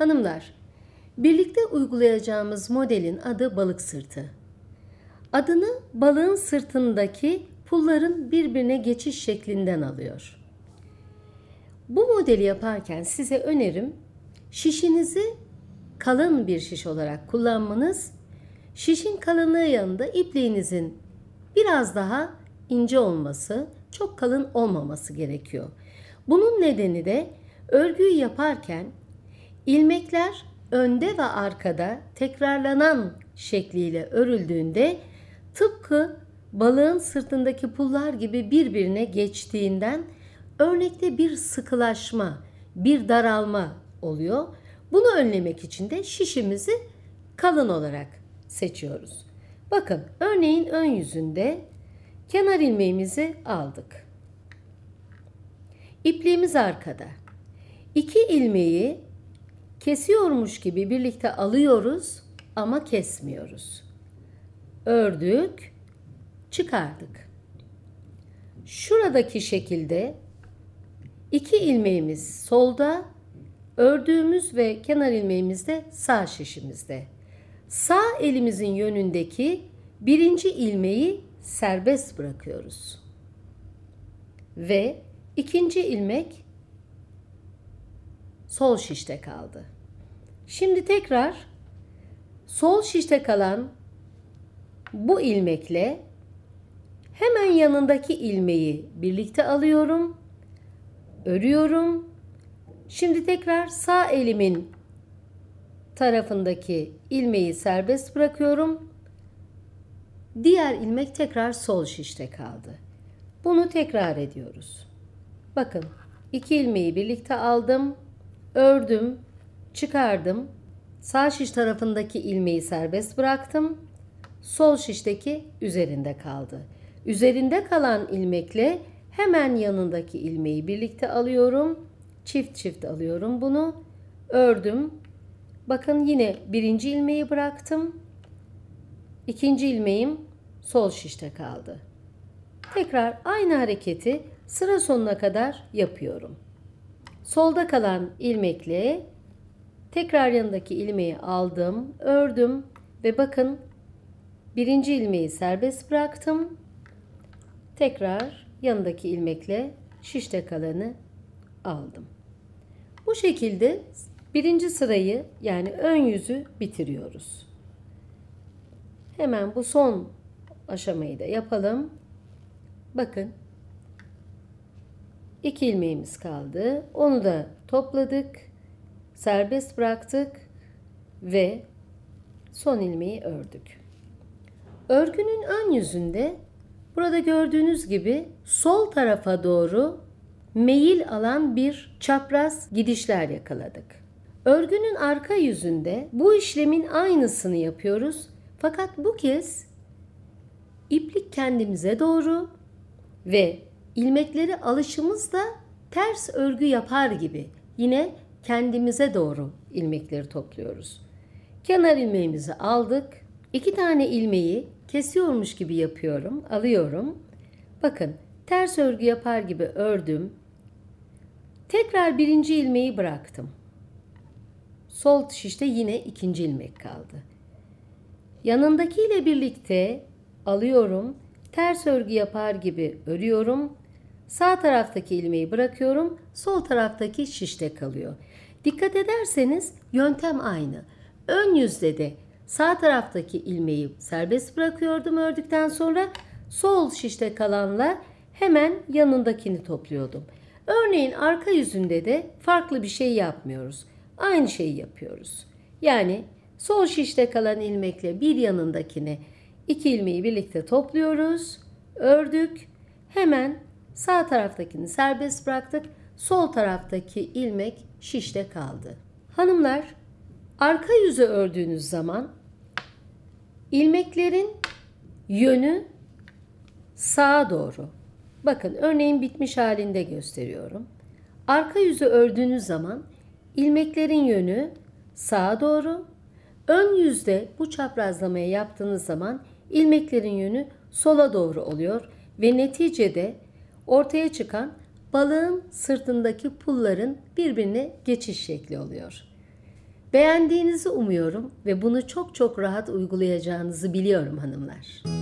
Hanımlar, birlikte uygulayacağımız modelin adı balık sırtı. Adını balığın sırtındaki pulların birbirine geçiş şeklinden alıyor. Bu modeli yaparken size önerim şişinizi kalın bir şiş olarak kullanmanız, şişin kalınlığı yanında ipliğinizin biraz daha ince olması, çok kalın olmaması gerekiyor. Bunun nedeni de örgüyü yaparken İlmekler önde ve arkada tekrarlanan şekliyle örüldüğünde tıpkı balığın sırtındaki pullar gibi birbirine geçtiğinden örnekte bir sıkılaşma, bir daralma oluyor. Bunu önlemek için de şişimizi kalın olarak seçiyoruz. Bakın örneğin ön yüzünde kenar ilmeğimizi aldık. İpliğimiz arkada. İki ilmeği Kesiyormuş gibi birlikte alıyoruz ama kesmiyoruz. Ördük, çıkardık. Şuradaki şekilde iki ilmeğimiz solda, ördüğümüz ve kenar ilmeğimiz de sağ şişimizde. Sağ elimizin yönündeki birinci ilmeği serbest bırakıyoruz. Ve ikinci ilmek sol şişte kaldı. Şimdi tekrar sol şişte kalan bu ilmekle hemen yanındaki ilmeği birlikte alıyorum. Örüyorum. Şimdi tekrar sağ elimin tarafındaki ilmeği serbest bırakıyorum. Diğer ilmek tekrar sol şişte kaldı. Bunu tekrar ediyoruz. Bakın iki ilmeği birlikte aldım. Ördüm, çıkardım. Sağ şiş tarafındaki ilmeği serbest bıraktım. Sol şişteki üzerinde kaldı. Üzerinde kalan ilmekle hemen yanındaki ilmeği birlikte alıyorum. Çift çift alıyorum bunu. Ördüm. Bakın yine birinci ilmeği bıraktım. İkinci ilmeğim sol şişte kaldı. Tekrar aynı hareketi sıra sonuna kadar yapıyorum. Solda kalan ilmekle tekrar yanındaki ilmeği aldım, ördüm ve bakın birinci ilmeği serbest bıraktım. Tekrar yanındaki ilmekle şişte kalanı aldım. Bu şekilde birinci sırayı yani ön yüzü bitiriyoruz. Hemen bu son aşamayı da yapalım. Bakın 2 ilmeğimiz kaldı. Onu da topladık. Serbest bıraktık ve son ilmeği ördük. Örgünün ön yüzünde burada gördüğünüz gibi sol tarafa doğru meyil alan bir çapraz gidişler yakaladık. Örgünün arka yüzünde bu işlemin aynısını yapıyoruz. Fakat bu kez iplik kendimize doğru ve ilmekleri alışımızda ters örgü yapar gibi yine kendimize doğru ilmekleri topluyoruz. Kenar ilmeğimizi aldık. İki tane ilmeği kesiyormuş gibi yapıyorum, alıyorum. Bakın ters örgü yapar gibi ördüm. Tekrar birinci ilmeği bıraktım. Sol şişte yine ikinci ilmek kaldı. Yanındakiyle birlikte alıyorum. Ters örgü yapar gibi örüyorum. Sağ taraftaki ilmeği bırakıyorum, sol taraftaki şişte kalıyor. Dikkat ederseniz yöntem aynı. Ön yüzde de sağ taraftaki ilmeği serbest bırakıyordum ördükten sonra sol şişte kalanla hemen yanındakini topluyordum. Örneğin arka yüzünde de farklı bir şey yapmıyoruz. Aynı şeyi yapıyoruz. Yani sol şişte kalan ilmekle bir yanındakini iki ilmeği birlikte topluyoruz, ördük. Hemen Sağ taraftakini serbest bıraktık. Sol taraftaki ilmek şişte kaldı. Hanımlar arka yüzü ördüğünüz zaman ilmeklerin yönü sağa doğru. Bakın örneğin bitmiş halinde gösteriyorum. Arka yüzü ördüğünüz zaman ilmeklerin yönü sağa doğru. Ön yüzde bu çaprazlamayı yaptığınız zaman ilmeklerin yönü sola doğru oluyor ve neticede ortaya çıkan balığın sırtındaki pulların birbirine geçiş şekli oluyor. Beğendiğinizi umuyorum ve bunu çok çok rahat uygulayacağınızı biliyorum hanımlar.